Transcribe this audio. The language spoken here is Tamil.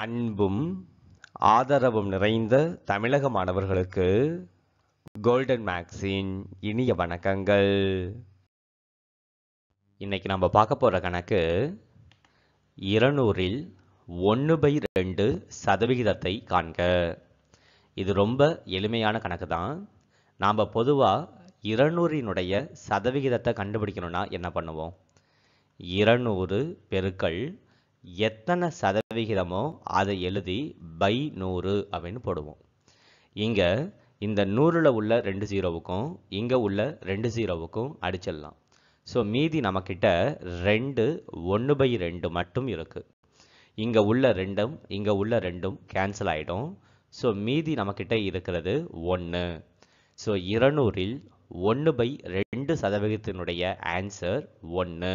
அன்பும் ஆதரவும் நிறைந்த தமிழக மாணவர்களுக்கு கோல்டன் மேக்ஸின் இனிய வணக்கங்கள் இன்றைக்கி நம்ம பார்க்க போகிற கணக்கு இருநூறில் ஒன்று பை ரெண்டு சதவிகிதத்தை காண்க இது ரொம்ப எளிமையான கணக்கு தான் நாம் பொதுவாக இருநூறினுடைய சதவிகிதத்தை கண்டுபிடிக்கணும்னா என்ன பண்ணுவோம் இருநூறு பெருக்கள் எத்தனை சதவிகிதமோ அதை எழுதி பை நூறு அப்படின்னு போடுவோம் இங்கே இந்த நூறில் உள்ள ரெண்டு ஜீரோவுக்கும் இங்கே உள்ள ரெண்டு ஜீரோவுக்கும் அடிச்சிடலாம் ஸோ மீதி நம்மக்கிட்ட ரெண்டு ஒன்று பை ரெண்டு மட்டும் இருக்குது இங்கே உள்ள ரெண்டும் இங்கே உள்ள ரெண்டும் கேன்சல் ஆகிடும் ஸோ மீதி நம்மக்கிட்ட இருக்கிறது ஒன்று ஸோ இருநூறில் ஒன்று பை ரெண்டு சதவிகிதத்தினுடைய ஆன்சர் ஒன்று